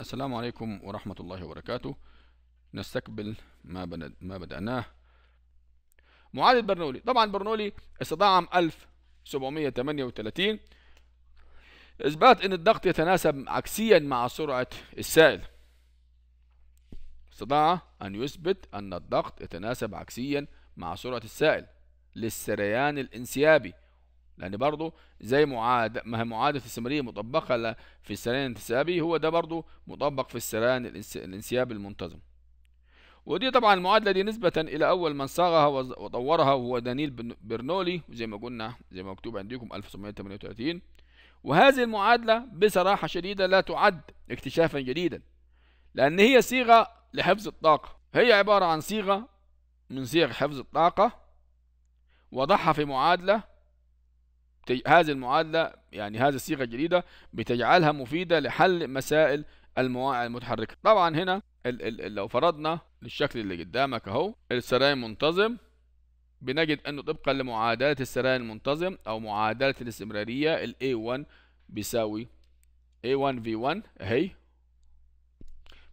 السلام عليكم ورحمة الله وبركاته نستقبل ما ما بدأناه معاهدة برنولي طبعا برنولي استطاع عام 1738 إثبات أن الضغط يتناسب عكسيا مع سرعة السائل استطاع أن يثبت أن الضغط يتناسب عكسيا مع سرعة السائل للسريان الانسيابي لان برضه زي معاد ما هي معادله استثماريه مطبقه في السريان الانتسابي هو ده برضه مطبق في السريان الانسيابي المنتظم ودي طبعا المعادله دي نسبه الى اول من صاغها وطورها وهو دانيل برنولي زي ما قلنا زي ما مكتوب عندكم 1938 وهذه المعادله بصراحه شديده لا تعد اكتشافا جديدا لان هي صيغه لحفظ الطاقه هي عباره عن صيغه من صيغ حفظ الطاقه وضعها في معادله هذه المعادلة يعني هذه الصيغة الجديدة بتجعلها مفيدة لحل مسائل المواعي المتحركة طبعا هنا ال ال لو فرضنا الشكل اللي قدامك اهو السراي منتظم بنجد انه طبقا لمعادلة السراي المنتظم او معادلة الاستمرارية ال A1 بيساوي A1 V1 اهي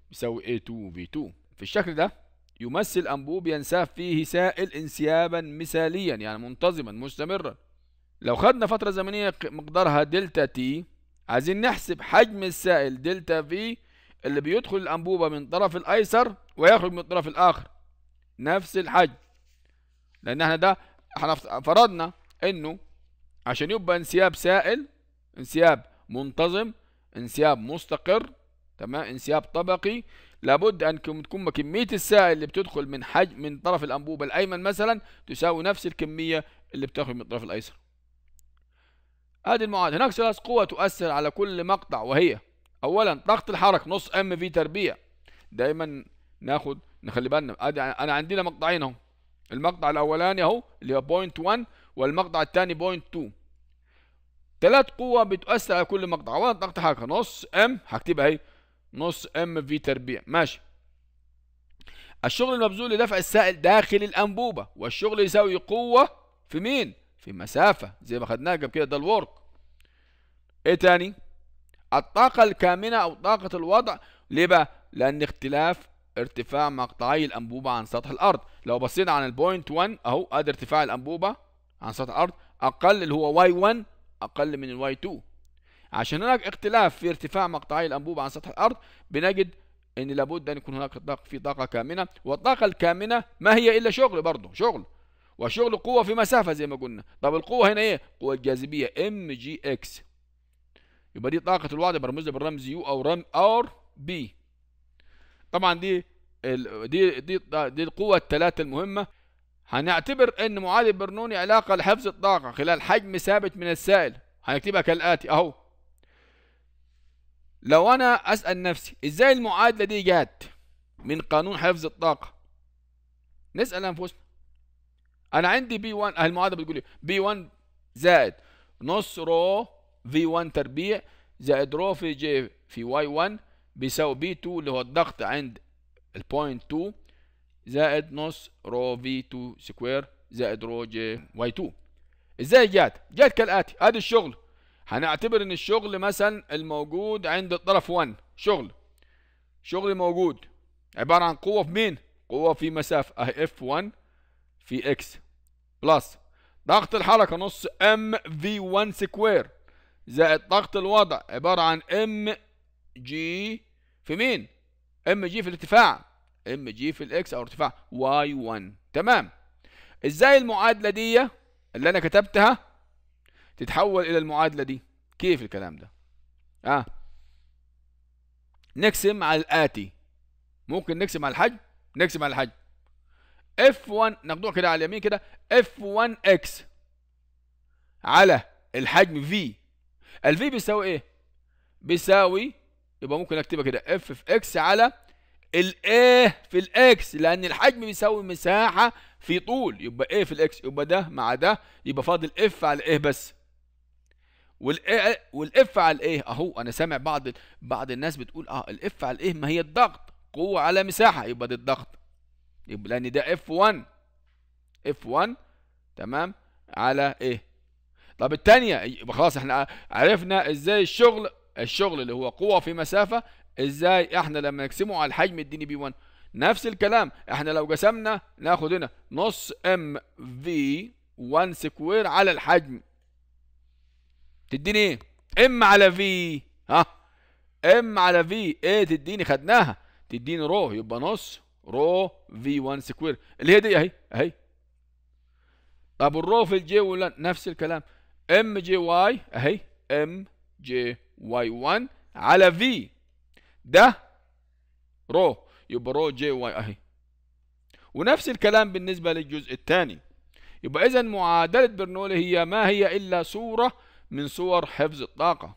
بيساوي A2 V2 في الشكل ده يمثل أنبوب ينساب فيه سائل انسيابا مثاليا يعني منتظما مستمرا لو خدنا فترة زمنية مقدارها دلتا تي عايزين نحسب حجم السائل دلتا في اللي بيدخل الأنبوبة من الطرف الأيسر ويخرج من الطرف الآخر نفس الحجم لأن احنا ده احنا فرضنا إنه عشان يبقى انسياب سائل انسياب منتظم انسياب مستقر تمام انسياب طبقي لابد ان تكون كميه السائل اللي بتدخل من حجم من طرف الانبوبه الايمن مثلا تساوي نفس الكميه اللي بتخرج من الطرف الايسر ادي المعادله هناك ثلاث قوى تؤثر على كل مقطع وهي اولا ضغط الحركة نص ام في تربيع دايما ناخد نخلي بالنا ادي انا عندنا مقطعين اهو المقطع الاولاني اهو اللي هو بوينت 1 والمقطع الثاني بوينت 2 ثلاث قوى بتؤثر على كل مقطع اولا ضغط الحركة نص ام هكتبها اهي نص ام في تربيع ماشي الشغل المبذول لدفع السائل داخل الانبوبة والشغل يساوي قوة في مين في مسافة زي ما خدناها قبل كده ده الورك ايه تاني الطاقة الكامنة او طاقة الوضع ليه بقى لان اختلاف ارتفاع مقطعي الانبوبة عن سطح الارض لو بصينا عن البوينت 1 اهو ادي ارتفاع الانبوبة عن سطح الارض اقل اللي هو واي 1 اقل من الواي 2 عشان هناك اختلاف في ارتفاع مقطعي الانبوبة عن سطح الارض بنجد ان لابد ان يكون هناك في طاقة كامنة والطاقة الكامنة ما هي الا شغل برضه شغل وشغل قوة في مسافة زي ما قلنا طب القوة هنا ايه قوة الجاذبية ام جي اكس يبقى دي طاقة الوعد برمزها بالرمز يو او رم اور بي طبعا دي ال... دي دي دي القوة الثلاثة المهمة هنعتبر ان معادل برنوني علاقة لحفظ الطاقة خلال حجم ثابت من السائل هنكتبها كالآتي اهو لو انا اسأل نفسي ازاي المعادلة دي جات من قانون حفظ الطاقة نسأل انفسنا انا عندي بي 1 المعادله بتقول لي بي 1 زائد نص رو في 1 تربيع زائد رو في جي في واي 1 بيساوي بي 2 اللي هو الضغط عند البوينت 2 زائد نص رو في 2 سكوير زائد رو جي واي 2 ازاي جات؟ جات كالاتي ادي الشغل هنعتبر ان الشغل مثلا الموجود عند الطرف 1 شغل شغل موجود عباره عن قوه في مين؟ قوه في مسافه اهي اف 1 في اكس بلس ضغط الحركة نص ام في 1 سكوير زائد ضغط الوضع عبارة عن ام جي في مين؟ ام جي في الارتفاع ام جي في الاكس او ارتفاع واي 1 تمام ازاي المعادلة دي اللي انا كتبتها تتحول الى المعادلة دي؟ كيف الكلام ده؟ اه نقسم على الاتي ممكن نقسم على الحجم نقسم على الحجم اف 1 ناخدوها كده على اليمين كده اف 1 على الحجم في ال بيساوي ايه؟ بيساوي يبقى ممكن اكتبها كده اف في اكس على الايه في الاكس لان الحجم بيساوي مساحه في طول يبقى ايه في الاكس يبقى ده مع ده يبقى فاضل اف على ايه بس والايه والاف على ايه اهو انا سامع بعض بعض الناس بتقول اه الاف على ايه ما هي الضغط قوه على مساحه يبقى ده الضغط لان ده اف 1 اف 1 تمام على ايه طب الثانيه يبقى خلاص احنا عرفنا ازاي الشغل الشغل اللي هو قوه في مسافه ازاي احنا لما نقسمه على الحجم اديني بي 1 نفس الكلام احنا لو قسمنا ناخد هنا نص ام في 1 سكوير على الحجم تديني ايه ام على في ها ام على في ايه تديني خدناها تديني رو يبقى نص رو في 1 سكوير اللي هي دي اهي اهي طب الرو في الجي ولا نفس الكلام ام جي واي اهي ام جي واي 1 على في ده رو يبقى رو جي واي اهي ونفس الكلام بالنسبه للجزء الثاني يبقى اذا معادله برنولي هي ما هي الا صوره من صور حفظ الطاقه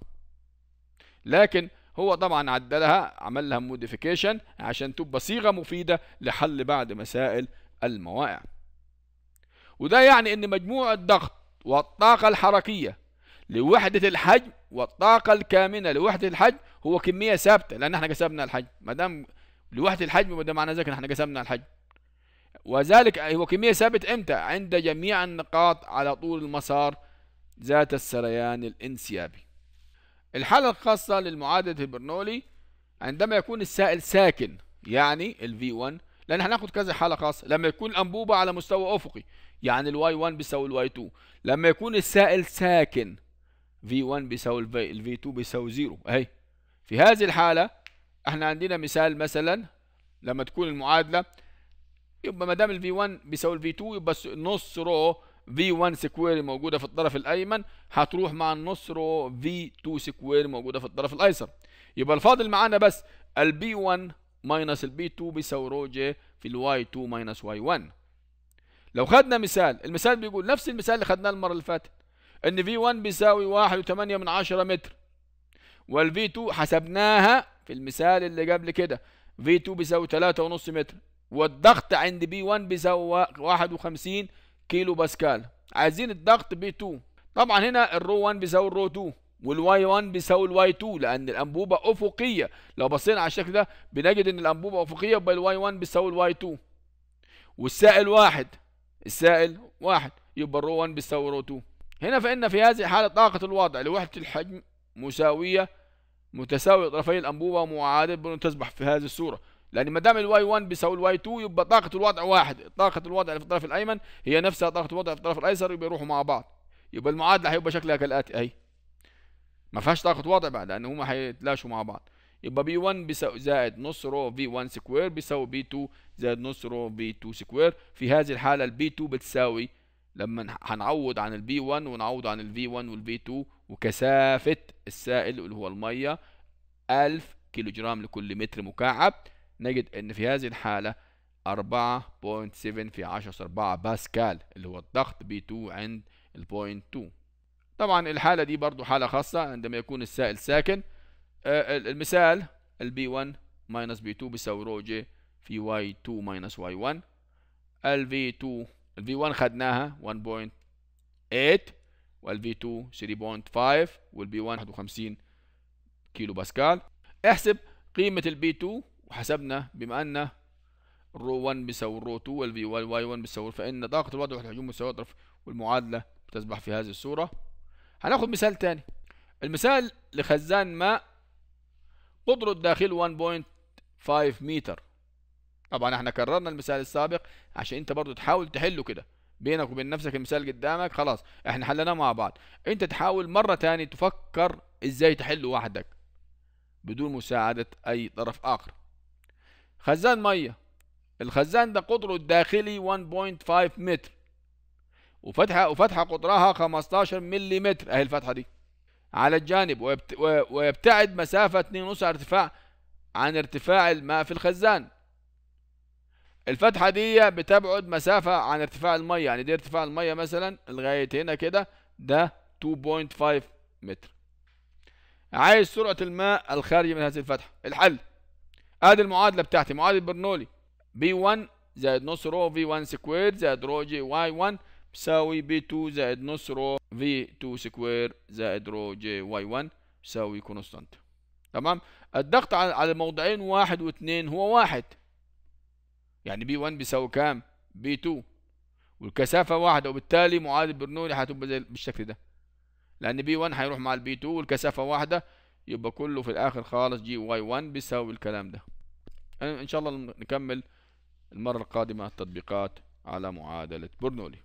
لكن هو طبعا عدلها عمل لها موديفيكيشن عشان تبقى صيغه مفيده لحل بعض مسائل الموائع وده يعني ان مجموع الضغط والطاقه الحركيه لوحده الحجم والطاقه الكامنه لوحده الحجم هو كميه ثابته لان احنا كسبنا الحجم ما دام لوحده الحجم وده معناه ذلك ان احنا كسبنا الحجم وذلك هو كميه ثابت امتى عند جميع النقاط على طول المسار ذات السريان الانسيابي الحالة الخاصة للمعادلة البرنولي عندما يكون السائل ساكن يعني ال V1 لأن هناخد كذا حالة خاصة لما يكون الأنبوبة على مستوى أفقي يعني ال Y1 بيساوي ال Y2 لما يكون السائل ساكن V1 بيساوي ال V2 بيساوي 0 أهي في هذه الحالة احنا عندنا مثال مثلا لما تكون المعادلة يبقى ما دام ال V1 بيساوي ال V2 يبقى نص رو في 1 سكوير موجوده في الطرف الايمن هتروح مع النص رو في 2 سكوير موجوده في الطرف الايسر يبقى الفاضل معانا بس البي 1 ماينس البي 2 بيساوي رو جي في الواي 2 ماينس واي 1 لو خدنا مثال المثال بيقول نفس المثال اللي خدناه المره اللي فاتت ان في 1 بيساوي 1.8 من 10 متر والفي 2 حسبناها في المثال اللي قبل كده في 2 بيساوي 3.5 متر والضغط عند بي 1 بيساوي 51 كيلو باسكال عايزين الضغط بي 2 طبعا هنا الرو 1 بيساوي الرو 2 والواي 1 بيساوي الواي 2 لان الانبوبه افقيه لو بصينا على الشكل ده بنجد ان الانبوبه افقيه يبقى الواي 1 بيساوي الواي 2 والسائل واحد السائل واحد يبقى الرو 1 بيساوي الرو 2 هنا فإن في هذه الحالة طاقة الوضع لوحدة الحجم مساوية متساوية طرفي الأنبوبة ومعادل بدون تصبح في هذه الصورة لان ما دام الواي 1 بيساوي الواي 2 يبقى طاقه الوضع واحد طاقه الوضع اللي في الطرف الايمن هي نفسها طاقه الوضع في الطرف الايسر يبقى يروحوا مع بعض يبقى المعادله هيبقى شكلها كالاتي اهي ما فيهاش طاقه وضع بقى لان هما هيتلاشوا مع بعض يبقى بي 1 بيساوي زائد نص رو في 1 سكوير بيساوي بي 2 زائد نص رو في 2 سكوير في هذه الحاله البي 2 بتساوي لما هنعوض عن البي 1 ونعوض عن الفي 1 والفي 2 وكثافه السائل اللي هو الميه 1000 كيلو جرام لكل متر مكعب نجد ان في هذه الحالة 4.7 في 10 4 باسكال اللي هو الضغط بي 2 عند البوينت 2 طبعا الحالة دي برضو حالة خاصة عندما يكون السائل ساكن آه المثال البي 1 ماينس بي 2 بيساوي رو جي في واي 2 ماينس واي 1 الفي 2 الفي 1 خدناها 1.8 والفي 2 3.5 والبي 1 51 كيلو باسكال احسب قيمة البي 2 وحسبنا بما أن رو 1 بيساوي رو 2 والفي والواي 1 بيساوي فإن طاقة الوضع والهجوم مساوية الطرف والمعادلة بتصبح في هذه الصورة هناخد مثال تاني المثال لخزان ماء قطره الداخل 1.5 متر طبعا احنا كررنا المثال السابق عشان انت برضو تحاول تحله كده بينك وبين نفسك المثال قدامك خلاص احنا حلناه مع بعض انت تحاول مرة تاني تفكر ازاي تحله وحدك بدون مساعدة اي طرف اخر خزان ميه الخزان ده قطره الداخلي 1.5 متر وفتحه وفتحه قطرها 15 متر اهي الفتحه دي على الجانب ويبتعد مسافه 2.5 ارتفاع عن ارتفاع الماء في الخزان الفتحة دي بتبعد مسافة عن ارتفاع المية يعني دي ارتفاع المية مثلا لغاية هنا كده ده 2.5 متر عايز سرعة الماء الخارجة من هذه الفتحة الحل ادي المعادله بتاعتي معادله برنولي بي 1 زائد نص رو في 1 سكوير زائد رو جي واي 1 بساوي بي 2 زائد نص رو في 2 سكوير زائد رو جي واي 1 بساوي كونستانت تمام الضغط على الموضعين واحد واثنين هو واحد يعني بي 1 بيساوي كام بي 2 والكثافه واحده وبالتالي معادله برنولي هتبقى بالشكل ده لان بي 1 هيروح مع البي 2 والكثافه واحده يبقى كله في الاخر خالص جي واي 1 بيساوي الكلام ده ان شاء الله نكمل المره القادمه التطبيقات على معادله برنولي